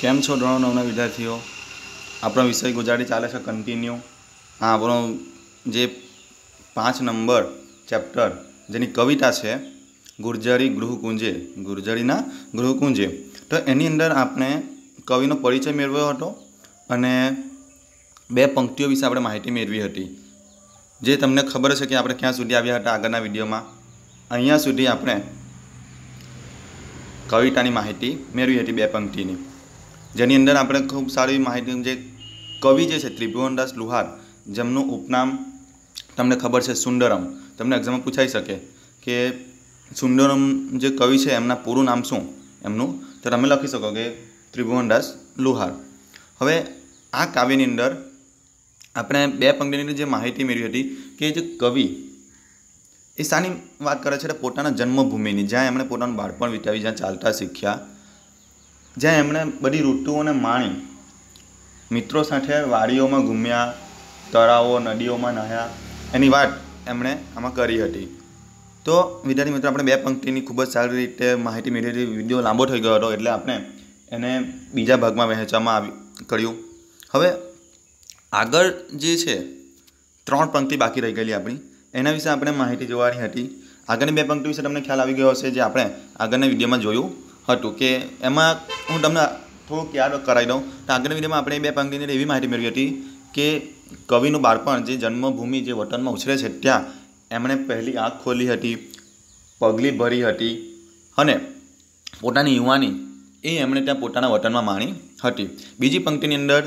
કેમ છો ધોરણ નવના વિદ્યાર્થીઓ આપણો વિષય ગુજરાતી ચાલે છે કન્ટિન્યુ આ આપણો જે પાંચ નંબર ચેપ્ટર જેની કવિતા છે ગુર્જરી ગૃહકુંજે ગુર્જરીના ગૃહકુંજે તો એની અંદર આપણે કવિનો પરિચય મેળવ્યો હતો અને બે પંક્તિઓ વિશે આપણે માહિતી મેળવી હતી જે તમને ખબર છે કે આપણે ક્યાં સુધી આવ્યા હતા આગળના વિડીયોમાં અહીંયા સુધી આપણે કવિતાની માહિતી મેળવી હતી બે પંક્તિની જેની અંદર આપણે ખૂબ સારી માહિતી જે કવિ જે છે ત્રિભુવનદાસ લુહાર જેમનું ઉપનામ તમને ખબર છે સુંદરમ તમને એક્ઝામમાં પૂછાઈ શકે કે સુંદરમ જે કવિ છે એમના પૂરું નામ શું એમનું તો તમે લખી શકો કે ત્રિભુવનદાસ લુહાર હવે આ કાવ્યની અંદર આપણે બે પંક્તિની જે માહિતી મેળવી હતી કે જે કવિ એ શાની વાત કરે છે પોતાના જન્મભૂમિની જ્યાં એમણે પોતાનું બાળપણ વિતાવી જ્યાં ચાલતા શીખ્યા જ્યાં એમણે બધી ઋતુઓને માણી મિત્રો સાથે વાડીઓમાં ઘૂમ્યા તળાવો નદીઓમાં નહાયા એની વાત એમણે આમાં કરી હતી તો વિદ્યાર્થી મિત્રો આપણે બે પંક્તિની ખૂબ જ સારી રીતે માહિતી મેળવી વિડીયો લાંબો થઈ ગયો હતો એટલે આપણે એને બીજા ભાગમાં વહેંચવામાં આવી કર્યું હવે આગળ જે છે ત્રણ પંક્તિ બાકી રહી ગયેલી આપણી એના વિશે આપણે માહિતી જોવાની હતી આગળની બે પંક્તિ વિશે તમને ખ્યાલ આવી ગયો હશે જે આપણે આગળના વિડીયોમાં જોયું હતું કે એમાં હું તમને થોડુંક યાદ કરાવી દઉં તો આગળની વિડીયોમાં આપણે બે પંક્તિની એવી માહિતી મેળવી હતી કે કવિનું બાળપણ જે જન્મભૂમિ જે વતનમાં ઉછરે છે ત્યાં એમણે પહેલી આંખ ખોલી હતી પગલી ભરી હતી અને પોતાની યુવાની એ એમણે ત્યાં પોતાના વતનમાં માણી હતી બીજી પંક્તિની અંદર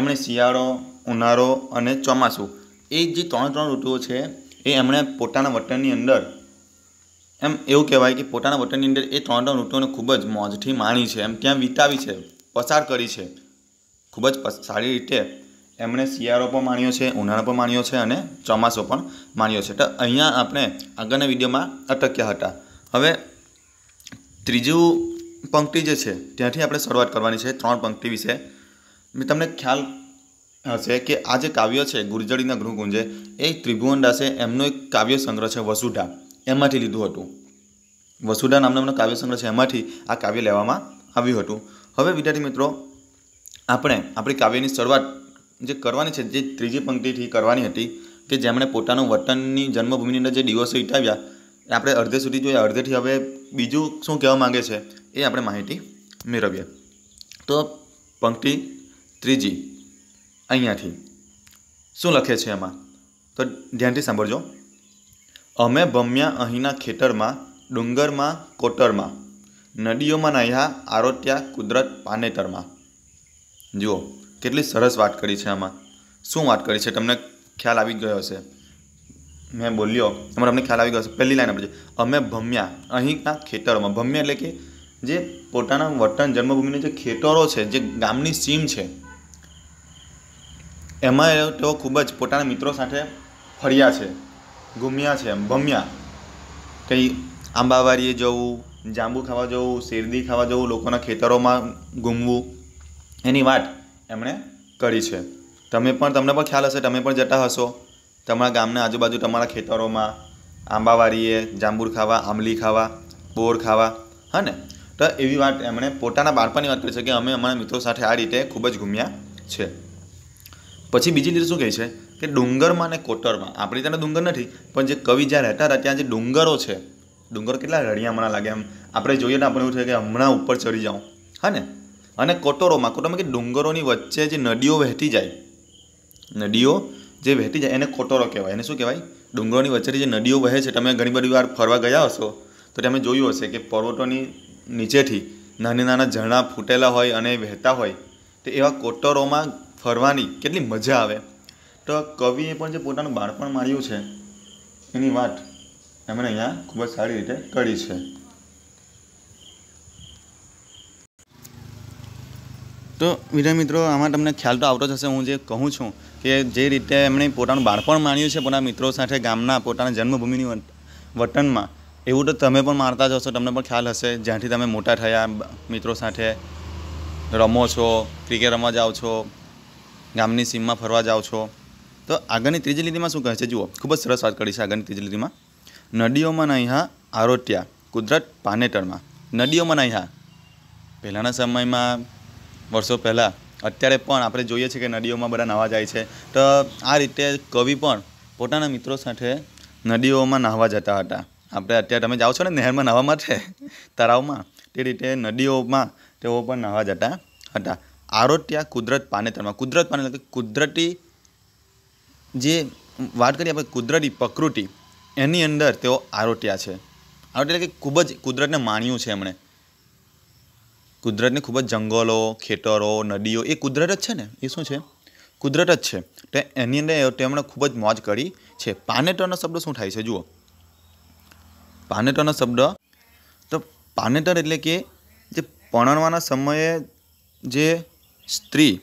એમણે શિયાળો ઉનાળો અને ચોમાસું એ જે ત્રણ ત્રણ ઋતુઓ છે એ એમણે પોતાના વતનની અંદર એમ એવું કહેવાય કે પોતાના વતનની અંદર એ ત્રણ ત્રણ ઋતુઓને ખૂબ જ મોજથી માણી છે એમ ત્યાં વિતાવી છે પસાર કરી છે ખૂબ જ સારી રીતે એમણે શિયાળો પણ માણ્યો છે ઉનાળો પણ માણ્યો છે અને ચોમાસો પણ માણ્યો છે તો અહીંયા આપણે આગળના વિડીયોમાં અટક્યા હતા હવે ત્રીજું પંક્તિ જે છે ત્યાંથી આપણે શરૂઆત કરવાની છે ત્રણ પંક્તિ વિશે મેં તમને ખ્યાલ હશે કે આ જે કાવ્ય છે ગુર્જરીના ગૃહગુંજે એ ત્રિભુવનદાસે એમનો એક કાવ્ય સંગ્રહ છે વસુઢા એમાંથી લીધું હતું વસુડા નામના કાવ્ય સંગ્રહ છે એમાંથી આ કાવ્ય લેવામાં આવ્યું હતું હવે વિદ્યાર્થી મિત્રો આપણે આપણી કાવ્યની શરૂઆત જે કરવાની છે જે ત્રીજી પંક્તિથી કરવાની હતી કે જેમણે પોતાનું વતનની જન્મભૂમિની અંદર જે દિવસો ઇટાવ્યા આપણે અડધે સુધી જોઈએ અડધેથી હવે બીજું શું કહેવા માગે છે એ આપણે માહિતી મેળવીએ તો પંક્તિ ત્રીજી અહીંયાથી શું લખે છે એમાં તો ધ્યાનથી સાંભળજો અમે ભમ્યા અહીંના ખેતરમાં ડુંગરમાં કોટરમાં નદીઓમાં નાહ્યા આરોટ્યા કુદરત પાનેતરમાં જુઓ કેટલી સરસ વાત કરી છે આમાં શું વાત કરી છે તમને ખ્યાલ આવી ગયો હશે મેં બોલ્યો તમારે તમને ખ્યાલ આવી ગયો હશે પહેલી લાઈન આપણે અમે ભમ્યા અહીંના ખેતરોમાં ભમ્યા એટલે કે જે પોતાના વતન જન્મભૂમિના જે ખેતરો છે જે ગામની સીમ છે એમાં તેઓ ખૂબ જ પોતાના મિત્રો સાથે ફર્યા છે ઘૂમ્યા છે ભમ્યા કંઈ આંબાવાડીએ જવું જાંબુ ખાવા જવું શેરદી ખાવા જવું લોકોના ખેતરોમાં ઘૂમવું એની વાત એમણે કરી છે તમે પણ તમને પણ ખ્યાલ હશે તમે પણ જતા હશો તમારા ગામના આજુબાજુ તમારા ખેતરોમાં આંબાવાડીએ જાંબુર ખાવા આંબલી ખાવા બોર ખાવા હા ને તો એવી વાત એમણે પોતાના બાળપણની વાત કરી છે કે અમે અમારા મિત્રો સાથે આ રીતે ખૂબ જ ઘૂમ્યા છે પછી બીજી રીતે શું કહે છે કે ડુંગરમાં અને કોટરમાં આપણી ત્યાં ડુંગર નથી પણ જે કવિ જ્યાં રહેતા હતા ત્યાં જે ડુંગરો છે ડુંગર કેટલા રળિયામણા લાગે એમ આપણે જોઈએ ને આપણે એવું છે કે હમણાં ઉપર ચડી જાઉં હા ને અને કોટોરોમાં કોટોરમાં કે ડુંગરોની વચ્ચે જે નદીઓ વહેતી જાય નદીઓ જે વહેતી જાય એને કોટોરો કહેવાય એને શું કહેવાય ડુંગરોની વચ્ચેથી જે નદીઓ વહે છે તમે ઘણી બધી વાર ફરવા ગયા હશો તો તમે જોયું હશે કે પર્વતોની નીચેથી નાના નાના ઝરણા ફૂટેલા હોય અને વહેતા હોય તો એવા કોટરોમાં ફરવાની કેટલી મજા આવે તો કવિએ પણ જે પોતાનું બાળપણ માર્યું છે એની વાત એમણે અહીંયા ખૂબ જ સારી રીતે કરી છે તો વિજય મિત્રો આમાં તમને ખ્યાલ તો આવતો જ હશે હું જે કહું છું કે જે રીતે એમણે પોતાનું બાળપણ માણ્યું છે પોતાના મિત્રો સાથે ગામના પોતાના જન્મભૂમિની વતનમાં એવું તો તમે પણ માણતા જ તમને પણ ખ્યાલ હશે જ્યાંથી તમે મોટા થયા મિત્રો સાથે રમો છો ક્રિકેટ રમવા જાઓ છો ગામની સીમમાં ફરવા જાઓ છો તો આગળની ત્રીજી લીટીમાં શું કહે છે જુઓ ખૂબ જ સરસ વાત કરી છે આગળની ત્રીજી લીટીમાં નદીઓમાં નૈહા આરોટ્યા કુદરત પાનેતરમાં નદીઓમાં નહીં હા પહેલાંના સમયમાં વર્ષો પહેલાં અત્યારે પણ આપણે જોઈએ છીએ કે નદીઓમાં બધા નાહવા જાય છે તો આ રીતે કવિ પણ પોતાના મિત્રો સાથે નદીઓમાં નાહવા જતા હતા આપણે અત્યારે તમે જાઓ છો ને નહેરમાં નાહવા માટે તળાવમાં તે રીતે નદીઓમાં તેઓ પણ નાહવા જતા હતા આરોટ્યા કુદરત પાનેતરમાં કુદરત પાને કુદરતી જે વાત કરીએ આપણે કુદરતી પ્રકૃતિ એની અંદર તેઓ આરોટ્યા છે આરોટ્યા એટલે કે ખૂબ જ કુદરતને માણ્યું છે એમણે કુદરતને ખૂબ જ જંગલો ખેતરો નદીઓ એ કુદરત જ છે ને એ શું છે કુદરત જ છે તો એની અંદર તેમણે ખૂબ જ મોજ કરી છે પાનેટરનો શબ્દ શું થાય છે જુઓ પાનેટરનો શબ્દ તો પાનેટર એટલે કે જે પરણવાના સમયે જે સ્ત્રી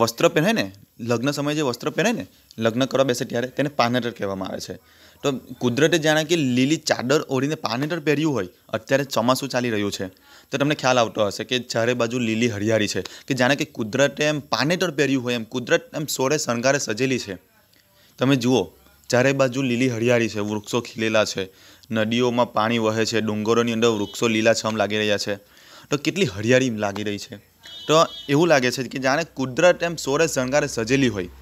વસ્ત્ર પહેરે ને લગ્ન સમયે જે વસ્ત્ર પહેરે ને લગ્ન કરવા બેસે ત્યારે તેને પાનેટર કહેવામાં આવે છે તો કુદરતે જાણે કે લીલી ચાદર ઓઢીને પાનેટર પહેર્યું હોય અત્યારે ચોમાસું ચાલી રહ્યું છે તો તમને ખ્યાલ આવતો હશે કે ચારે બાજુ લીલી હરિયાળી છે કે જાણે કે કુદરતે એમ પાનેટર પહેર્યું હોય એમ કુદરત એમ સોરે શણગારે સજેલી છે તમે જુઓ ચારે બાજુ લીલી હરિયાળી છે વૃક્ષો ખીલેલા છે નદીઓમાં પાણી વહે છે ડુંગરોની અંદર વૃક્ષો લીલાછમ લાગી રહ્યા છે તો કેટલી હરિયાળી લાગી રહી છે તો એવું લાગે છે કે જાણે કુદરત એમ સોરે શણગારે સજેલી હોય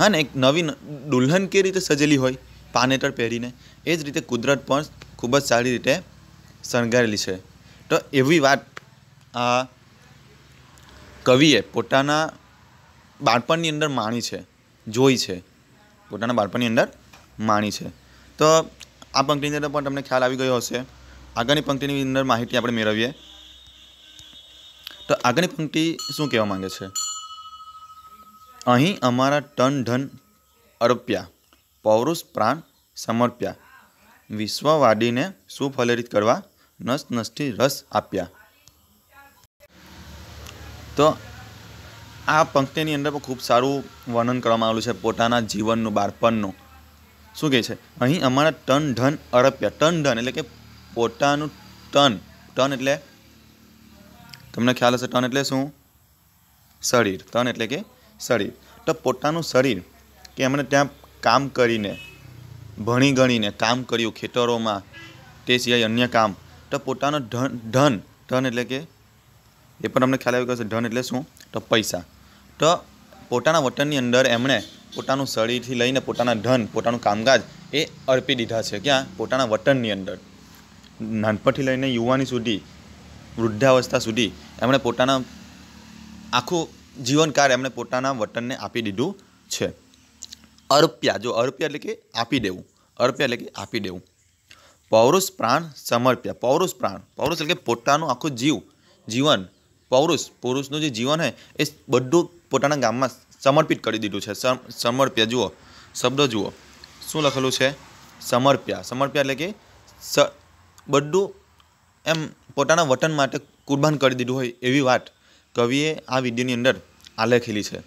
હા ને એક નવી દુલ્હન કેવી રીતે સજેલી હોય પાનેતર પહેરીને એ જ રીતે કુદરત પણ ખૂબ જ સારી રીતે શણગારેલી છે તો એવી વાત આ કવિએ પોતાના બાળપણની અંદર માણી છે જોઈ છે પોતાના બાળપણની અંદર માણી છે તો આ પંક્તિની અંદર પણ તમને ખ્યાલ આવી ગયો હશે આગળની પંક્તિની અંદર માહિતી આપણે મેળવીએ તો આગળની પંક્તિ શું કહેવા માંગે છે અહીં અમારા ટન ધન અર્પ્યા પૌરુષ પ્રાણ સમર્પ્યા વિશ્વવાદીને સુફલેરિત કરવા નસ નસથી રસ આપ્યા તો આ પંક્તિની અંદર પણ ખૂબ સારું વર્ણન કરવામાં આવેલું છે પોતાના જીવનનું બાળપણનું શું કહે છે અહીં અમારા ટન ધન અરપ્યા ટન ધન એટલે કે પોતાનું ટન ટન એટલે તમને ખ્યાલ હશે ટન એટલે શું શરીર ટન એટલે કે શરીર તો પોતાનું શરીર કે એમણે ત્યાં કામ કરીને ભણી ગણીને કામ કર્યું ખેતરોમાં તે સિવાય અન્ય કામ તો પોતાનો ધન ધન ધન એટલે કે એ પણ અમને ખ્યાલ આવી ગયો છે ધન એટલે શું તો પૈસા તો પોતાના વતનની અંદર એમણે પોતાનું શરીરથી લઈને પોતાના ધન પોતાનું કામકાજ એ અર્પી દીધા છે ક્યાં પોતાના વતનની અંદર નાનપણથી લઈને યુવાની સુધી વૃદ્ધાવસ્થા સુધી એમણે પોતાના આખું જીવનકાળ એમણે પોતાના વતનને આપી દીધું છે અર્પ્યા જો અર્પ્યા એટલે કે આપી દેવું અર્પ્યા એટલે કે આપી દેવું પૌરુષ પ્રાણ સમર્પ્યા પૌરુષ પ્રાણ પૌરુષ એટલે કે પોતાનું આખું જીવ જીવન પૌરુષ પુરુષનું જે જીવન છે એ બધું પોતાના ગામમાં સમર્પિત કરી દીધું છે સમર્પ્યા જુઓ શબ્દ જુઓ શું લખેલું છે સમર્પ્યા સમર્પ્યા એટલે કે બધું એમ પોતાના વતન માટે કુરબાન કરી દીધું હોય એવી વાત કવિએ આ વિડીયોની અંદર આલેખેલી છે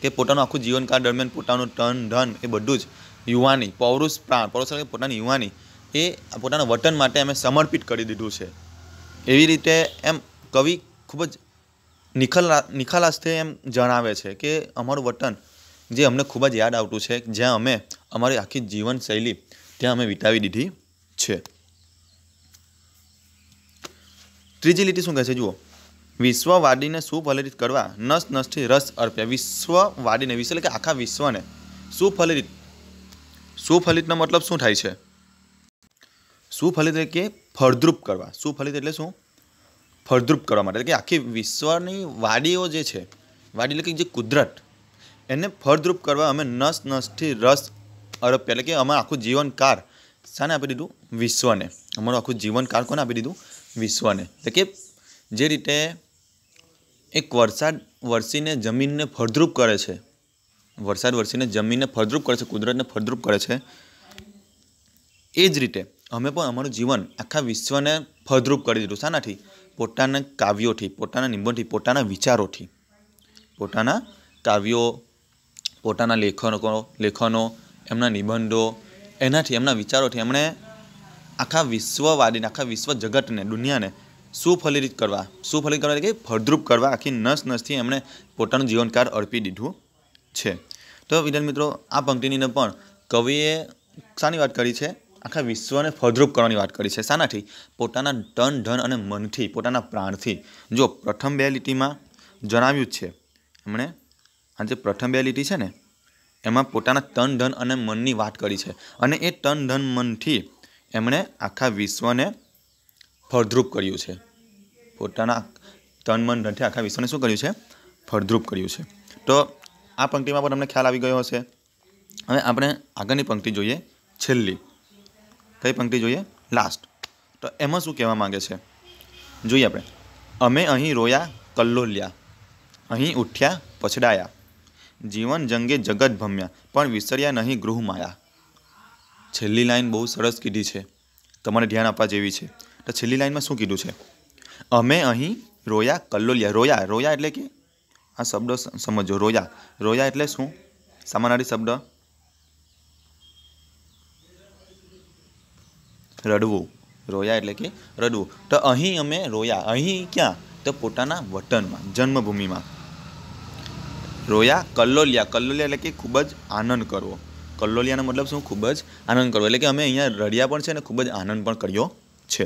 કે પોતાનું આખું જીવનકાળ દરમિયાન પોતાનું ટન ધન એ બધું જ યુવાની પૌરુષ પ્રાણ પૌરુષ એટલે પોતાની યુવાની એ પોતાના વતન માટે અમે સમર્પિત કરી દીધું છે એવી રીતે એમ કવિ ખૂબ જ નિખલ નિખાલાસથી એમ જણાવે છે કે અમારું વતન જે અમને ખૂબ જ યાદ આવતું છે જ્યાં અમે અમારી આખી જીવનશૈલી ત્યાં અમે વિતાવી દીધી છે ત્રીજી લીટી શું કહે છે જુઓ વિશ્વવાદીને સુફલિત કરવા નસ નસથી રસ અર્પ્યા વિશ્વવાદીને વિશ્વ એટલે કે આખા વિશ્વને સુફલિત સુફલિતનો મતલબ શું થાય છે સુફલિત એટલે કે ફળદ્રુપ કરવા સુફલિત એટલે શું ફળદ્રુપ કરવા માટે એટલે કે આખી વિશ્વની વાડીઓ જે છે વાડી એટલે કે જે કુદરત એને ફળદ્રુપ કરવા અમે નસ નસથી રસ અર્પ્યા એટલે કે અમે આખું જીવનકાર શાને આપી દીધું વિશ્વને અમારું આખું જીવનકાર કોને આપી દીધું વિશ્વને એટલે કે જે રીતે એક વરસાદ વરસીને જમીનને ફળદ્રુપ કરે છે વરસાદ વરસીને જમીનને ફળદ્રુપ કરે છે કુદરતને ફળદ્રુપ કરે છે એ જ રીતે અમે પણ અમારું જીવન આખા વિશ્વને ફળદ્રુપ કરી દીધું શાનાથી પોતાના કાવ્યોથી પોતાના નિબંધથી પોતાના વિચારોથી પોતાના કાવ્યો પોતાના લેખકો લેખનો એમના નિબંધો એનાથી એમના વિચારોથી એમણે આખા વિશ્વવાદીને આખા વિશ્વ જગતને દુનિયાને સુફલિત કરવા સુફલિત કરવા એટલે કે ફળદ્રુપ કરવા આખી નસ નસથી એમણે પોતાનું જીવનકાર અર્પી દીધું છે તો વિદ્યાર્થી મિત્રો આ પંક્તિની પણ કવિએ શાની વાત કરી છે આખા વિશ્વને ફળદ્રુપ કરવાની વાત કરી છે શાનાથી પોતાના તન ધન અને મનથી પોતાના પ્રાણથી જો પ્રથમ બે લીટીમાં જણાવ્યું જ છે એમણે આ જે પ્રથમ બે લીટી છે ને એમાં પોતાના તન ધન અને મનની વાત કરી છે અને એ તન ધન મનથી એમણે આખા વિશ્વને ફળદ્રુપ કર્યું છે પોતાના તન મન રથે આખા વિશ્વને શું કર્યું છે ફળદ્રુપ કર્યું છે તો આ પંક્તિમાં પણ તમને ખ્યાલ આવી ગયો હશે હવે આપણે આગળની પંક્તિ જોઈએ છેલ્લી કઈ પંક્તિ જોઈએ લાસ્ટ તો એમાં શું કહેવા માગે છે જોઈએ આપણે અમે અહીં રોયા કલ્લોલ્યા અહીં ઉઠ્યા પછડાયા જીવન જંગે જગત ભમ્યા પણ વિસર્યા નહીં ગૃહ માયા છેલ્લી લાઈન બહુ સરસ કીધી છે તમારે ધ્યાન આપવા જેવી છે તો છેલ્લી લાઈનમાં શું કીધું છે અમે અહીં રોયા કલ્લોલિયા રોયા રોયા એટલે કે આ શબ્દ સમજો રોયા રોયા એટલે શું સામાનારી શબ્દ રડવું રોયા એટલે કે રડવું તો અહીં અમે રોયા અહીં ક્યાં તો પોતાના વતનમાં જન્મભૂમિમાં રોયા કલ્લોલિયા કલ્લોલિયા એટલે કે ખૂબ જ આનંદ કરવો કલ્લોલિયાનો મતલબ શું ખૂબ જ આનંદ કરવો એટલે કે અમે અહીંયા રડ્યા પણ છે અને ખૂબ જ આનંદ પણ કર્યો છે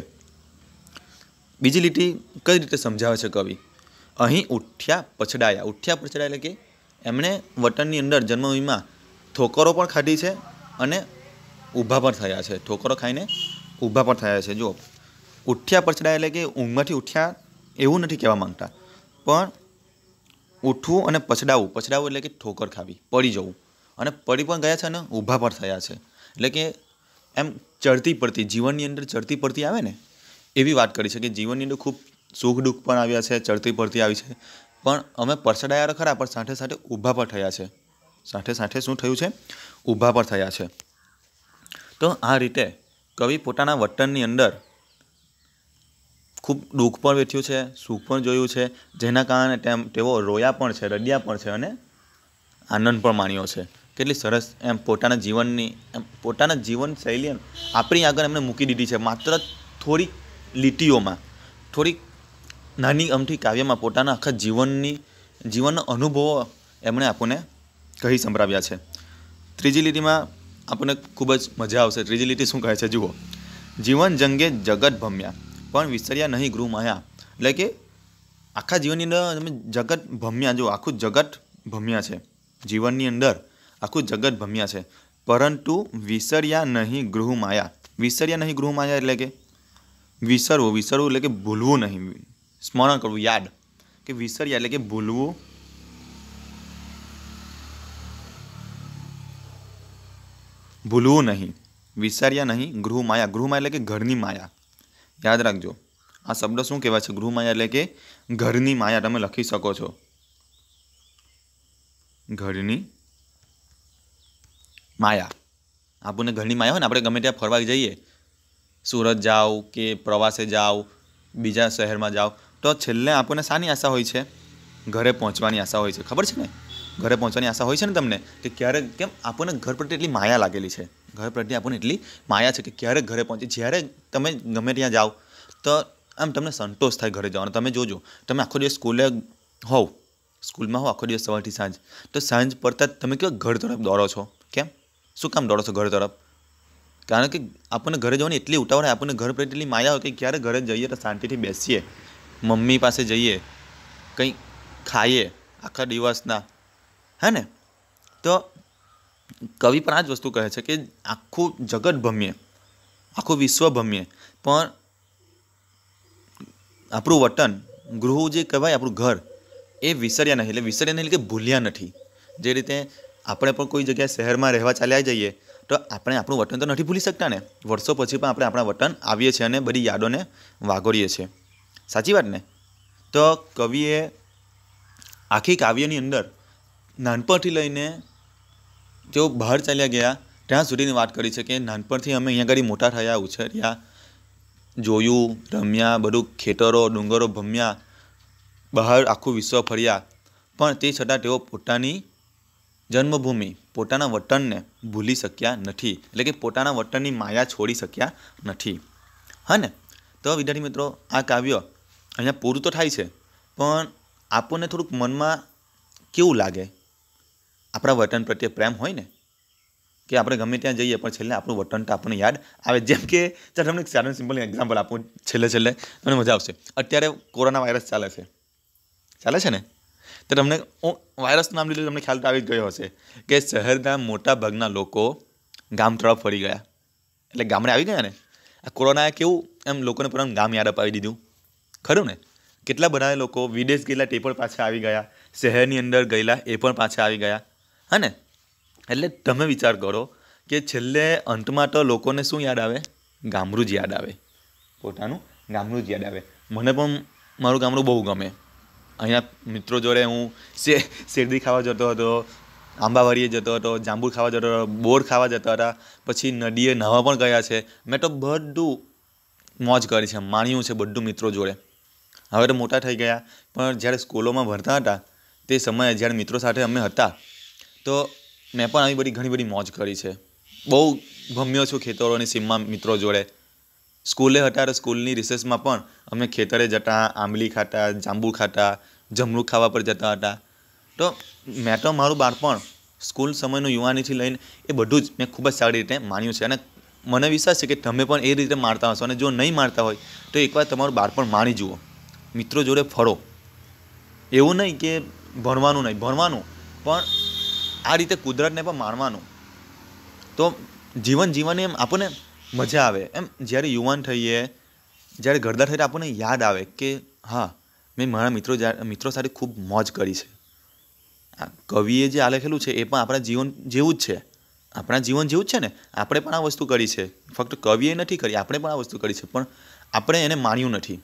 બીજી લીટી કઈ રીતે સમજાવે છે કવિ અહીં ઉઠ્યા પછડાયા ઉઠ્યા પછડાયા એટલે કે એમણે વતનની અંદર જન્મભૂમિમાં ઠોકરો પણ ખાધી છે અને ઊભા પણ થયા છે ઠોકરો ખાઈને ઊભા પણ થયા છે જો ઉઠ્યા પછડાયા એટલે કે ઊંઘમાંથી ઉઠ્યા એવું નથી કહેવા માંગતા પણ ઉઠવું અને પછડાવવું પછડાવવું એટલે કે ઠોકર ખાવી પડી જવું અને પડી પણ ગયા છે અને ઊભા પણ થયા છે એટલે કે એમ ચડતી પડતી જીવનની અંદર ચડતી પડતી આવે ને એવી વાત કરી છે કે જીવનની અંદર ખૂબ સુખ દુઃખ પણ આવ્યા છે ચડતી પડતી આવી છે પણ અમે પરસડાયા ખરા પણ સાથે સાથે ઊભા પણ થયા છે સાથે સાથે શું થયું છે ઊભા પણ થયા છે તો આ રીતે કવિ પોતાના વતનની અંદર ખૂબ દુઃખ પણ વેઠ્યું છે સુખ પણ જોયું છે જેના કારણે તેમ તેઓ રોયા પણ છે રડ્યા પણ છે અને આનંદ પણ માણ્યો છે કેટલી સરસ એમ પોતાના જીવનની એમ પોતાના જીવન શૈલી એમ આપણી આગળ એમને મૂકી દીધી છે માત્ર થોડીક લીટીઓમાં થોડીક નાની અમથી કાવ્યમાં પોતાના આખા જીવનની જીવનના અનુભવો એમણે આપણને કહી સંભળાવ્યા છે ત્રીજી લીટીમાં આપણને ખૂબ જ મજા આવશે ત્રીજી લીટી શું કહે છે જુઓ જીવન જંગે જગત ભમ્યા પણ વિસર્યા નહીં ગૃહ માયા એટલે કે આખા જીવનની અંદર તમે જગત ભમ્યા જુઓ આખું જગત ભમ્યા છે જીવનની અંદર આખું જગત ભમ્યા છે પરંતુ વિસર્યા નહીં ગૃહ માયા વિસર્યા નહીં ગૃહ માયા એટલે કે વિસરવું વિસરવું એટલે કે ભૂલવું નહીં સ્મરણ કરવું યાદ કે વિસર્યા એટલે કે ભૂલવું ભૂલવું નહીં વિસર્યા નહીં ગૃહમાયા ગૃહમાયા એટલે કે ઘરની માયા યાદ રાખજો આ શબ્દ શું કહેવાય છે ગૃહમાયા એટલે કે ઘરની માયા તમે લખી શકો છો ઘરની માયા આપણને ઘરની માયા હોય ને આપણે ગમે ત્યાં ફરવા જઈએ સુરત જાઓ કે પ્રવાસે જાઓ બીજા શહેરમાં જાઓ તો છેલ્લે આપણને શાની આશા હોય છે ઘરે પહોંચવાની આશા હોય છે ખબર છે ને ઘરે પહોંચવાની આશા હોય છે ને તમને કે ક્યારે કેમ આપણને ઘર પ્રત્યે એટલી માયા લાગેલી છે ઘર પ્રત્યે આપણને એટલી માયા છે કે ક્યારેક ઘરે પહોંચે જ્યારે તમે ગમે ત્યાં જાઓ તો આમ તમને સંતોષ થાય ઘરે જવાનો તમે જોજો તમે આખો દિવસ સ્કૂલે હોવ સ્કૂલમાં હો આખો દિવસ સવારથી સાંજ તો સાંજ પડતા તમે કેવા ઘર તરફ દોડો છો કેમ શું કામ દોડો છો ઘર તરફ કારણ કે આપણને ઘરે જવાની એટલી ઉતાવળ હોય આપણને ઘર પ્રત્યે એટલી માયા હોય કે ક્યારે ઘરે જઈએ તો શાંતિથી બેસીએ મમ્મી પાસે જઈએ કંઈ ખાઈએ આખા દિવસના હે ને તો કવિ પણ આ જ વસ્તુ કહે છે કે આખું જગત ભમીએ આખું વિશ્વ ભમીએ પણ આપણું વતન ગૃહ જે કહેવાય આપણું ઘર એ વિસર્યા નહીં એટલે વિસર્યા નહીં એટલે કે ભૂલ્યા નથી જે રીતે આપણે પણ કોઈ જગ્યાએ શહેરમાં રહેવા ચાલ્યા જઈએ તો આપણે આપણું વતન તો નથી ભૂલી શકતા ને વર્ષો પછી પણ આપણે આપણા વતન આવીએ છીએ અને બધી યાદોને વાગોળીએ છીએ સાચી વાત ને તો કવિએ આખી કાવ્યની અંદર નાનપણથી લઈને તેઓ બહાર ચાલ્યા ગયા ત્યાં સુધીની વાત કરી છે કે નાનપણથી અમે અહીંયા આગળ મોટા થયા ઉછર્યા જોયું રમ્યા બધું ખેતરો ડુંગરો ભમ્યા બહાર આખું વિશ્વ ફર્યા પણ તે છતાં તેઓ પોતાની જન્મભૂમિ પોતાના વતનને ભૂલી શક્યા નથી એટલે કે પોતાના વતનની માયા છોડી શક્યા નથી હા ને તો વિદ્યાર્થી મિત્રો આ કાવ્ય અહીંયા પૂરું તો થાય છે પણ આપણને થોડુંક મનમાં કેવું લાગે આપણા વતન પ્રત્યે પ્રેમ હોય ને કે આપણે ગમે ત્યાં જઈએ પણ છેલ્લે આપણું વતન તો આપણને યાદ આવે જેમ કે ચાલ તમને એક સારું સિમ્પલ એક્ઝામ્પલ આપું છેલ્લે છેલ્લે તમને મજા આવશે અત્યારે કોરોના વાયરસ ચાલે છે ચાલે છે ને તો તમને વાયરસ નામ લીધું તમને ખ્યાલ તો આવી જ ગયો હશે કે શહેરના મોટા ભાગના લોકો ગામ તરફ ફરી ગયા એટલે ગામડે આવી ગયા ને આ કોરોનાએ કેવું એમ લોકોને પણ ગામ યાદ અપાવી દીધું ખરું ને કેટલા બધા લોકો વિદેશ ગયેલા તે પણ પાછા આવી ગયા શહેરની અંદર ગયેલા એ પણ પાછા આવી ગયા હા ને એટલે તમે વિચાર કરો કે છેલ્લે અંતમાં તો લોકોને શું યાદ આવે ગામડું જ યાદ આવે પોતાનું ગામડું જ યાદ આવે મને પણ મારું ગામડું બહુ ગમે અહીંના મિત્રો જોડે હું શે શેરડી ખાવા જતો હતો આંબાવાડીએ જતો હતો જાંબુ ખાવા જતો હતો બોર ખાવા જતા હતા પછી નદીએ નહાવા પણ ગયા છે મેં તો બધું મોજ કરી છે માણ્યું છે બધું મિત્રો જોડે હવે તો મોટા થઈ ગયા પણ જ્યારે સ્કૂલોમાં ભરતા હતા તે સમયે જ્યારે મિત્રો સાથે અમે હતા તો મેં પણ આવી બધી ઘણી બધી મોજ કરી છે બહુ ગમ્યો છું ખેતરોની સીમમાં મિત્રો જોડે સ્કૂલે હતા એટલે સ્કૂલની રિસેસમાં પણ અમે ખેતરે જતા આંબલી ખાતા જાંબુ ખાતા જમરૂ ખાવા પર જતા હતા તો મેં તો મારું બાળપણ સ્કૂલ સમયનું યુવાનીથી લઈને એ બધું જ મેં ખૂબ જ સારી રીતે માન્યું છે અને મને વિશ્વાસ છે કે તમે પણ એ રીતે મારતા હશો અને જો નહીં મારતા હોય તો એકવાર તમારું બાળપણ માણી જુઓ મિત્રો જોડે ફરો એવું નહીં કે ભણવાનું નહીં ભણવાનું પણ આ રીતે કુદરતને પણ માણવાનું તો જીવન જીવવાની એમ આપણને મજા આવે એમ જ્યારે યુવાન થઈએ જ્યારે ઘરડા થઈએ આપણને યાદ આવે કે હા મેં મારા મિત્રો મિત્રો સાથે ખૂબ મોજ કરી છે આ કવિએ જે આ લખેલું છે એ પણ આપણા જીવન જેવું જ છે આપણા જીવન જેવું જ છે ને આપણે પણ આ વસ્તુ કરી છે ફક્ત કવિએ નથી કરી આપણે પણ આ વસ્તુ કરી છે પણ આપણે એને માણ્યું નથી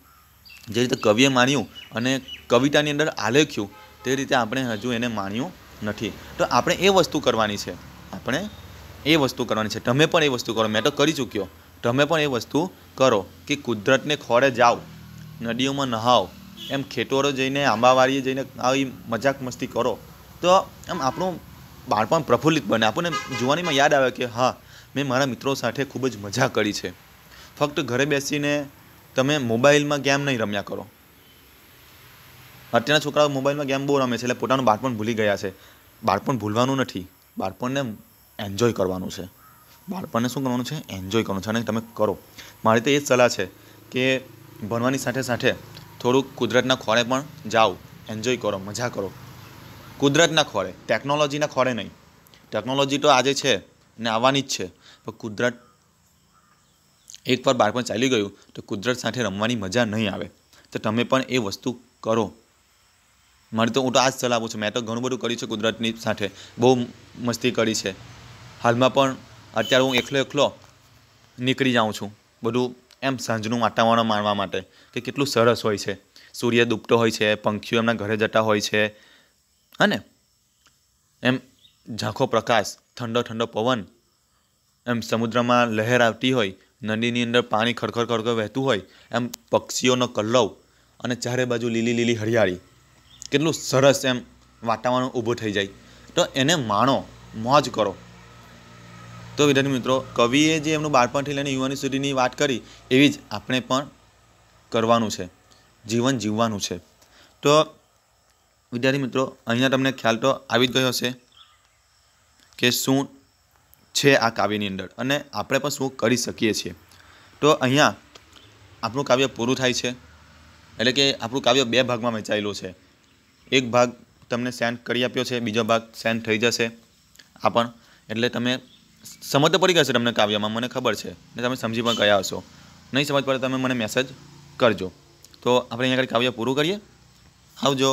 જે રીતે કવિએ માણ્યું અને કવિતાની અંદર આલેખ્યું તે રીતે આપણે હજુ એને માણ્યું નથી તો આપણે એ વસ્તુ કરવાની છે આપણે એ વસ્તુ કરવાની છે તમે પણ એ વસ્તુ કરો મેં તો કરી ચૂક્યો તમે પણ એ વસ્તુ કરો કે કુદરતને ખોળે જાઓ નદીઓમાં નહાઓ એમ ખેતરો જઈને આંબાવાડીએ જઈને આવી મજાક મસ્તી કરો તો એમ આપણું બાળપણ પ્રફુલ્લિત બને આપણને જોવાનીમાં યાદ આવે કે હા મેં મારા મિત્રો સાથે ખૂબ જ મજા કરી છે ફક્ત ઘરે બેસીને તમે મોબાઈલમાં ગેમ નહીં રમ્યા કરો અત્યારના છોકરાઓ મોબાઈલમાં ગેમ બહુ રમે છે એટલે પોતાનું બાળપણ ભૂલી ગયા છે બાળપણ ભૂલવાનું નથી બાળપણને એન્જોય કરવાનું છે બાળપણને શું કરવાનું છે એન્જોય કરવાનું છે અને તમે કરો મારી તો એ જ સલાહ છે કે ભણવાની સાથે સાથે થોડુંક કુદરતના ખોળે પણ જાઓ એન્જોય કરો મજા કરો કુદરતના ખોળે ટેકનોલોજીના ખોળે નહીં ટેકનોલોજી તો આજે છે ને આવવાની જ છે પણ કુદરત એકવાર બાળપણ ચાલી ગયું તો કુદરત સાથે રમવાની મજા નહીં આવે તો તમે પણ એ વસ્તુ કરો મારી તો હું તો આ જ સલાહ આપું છું મેં તો ઘણું બધું કર્યું છે કુદરતની સાથે બહુ મસ્તી કરી છે હાલમાં પણ અત્યારે હું એકલો એકલો નીકળી જાઉં છું બધું એમ સાંજનું વાતાવરણ માણવા માટે કે કેટલું સરસ હોય છે સૂર્ય ડૂબતો હોય છે પંખીઓ એમના ઘરે જતા હોય છે હને એમ ઝાંખો પ્રકાશ ઠંડો ઠંડો પવન એમ સમુદ્રમાં લહેર આવતી હોય નદીની અંદર પાણી ખડખડ ખડખડ વહેતું હોય એમ પક્ષીઓનો કલ્લવ અને ચારે બાજુ લીલી લીલી હરિયાળી કેટલું સરસ એમ વાતાવરણ ઊભું થઈ જાય તો એને માણો મોજ કરો તો વિદ્યાર્થી મિત્રો કવિએ જે એમનું બાળપણથી લઈને યુવાની સુધીની વાત કરી એવી જ આપણે પણ કરવાનું છે જીવન જીવવાનું છે તો વિદ્યાર્થી મિત્રો અહીંયા તમને ખ્યાલ તો આવી જ ગયો હશે કે શું છે આ કાવ્યની અંદર અને આપણે પણ શું કરી શકીએ છીએ તો અહીંયા આપણું કાવ્ય પૂરું થાય છે એટલે કે આપણું કાવ્ય બે ભાગમાં વહેંચાયેલું છે એક ભાગ તમને સેન્ડ કરી આપ્યો છે બીજો ભાગ સેન્ડ થઈ જશે આ પણ એટલે તમે સમજ તો પડી ગશે તમને કાવ્યમાં મને ખબર છે ને તમે સમજી પણ ગયા હશો નહીં સમજ પડે તમે મને મેસેજ કરજો તો આપણે અહીંયા આગળ કાવ્ય પૂરું કરીએ આવજો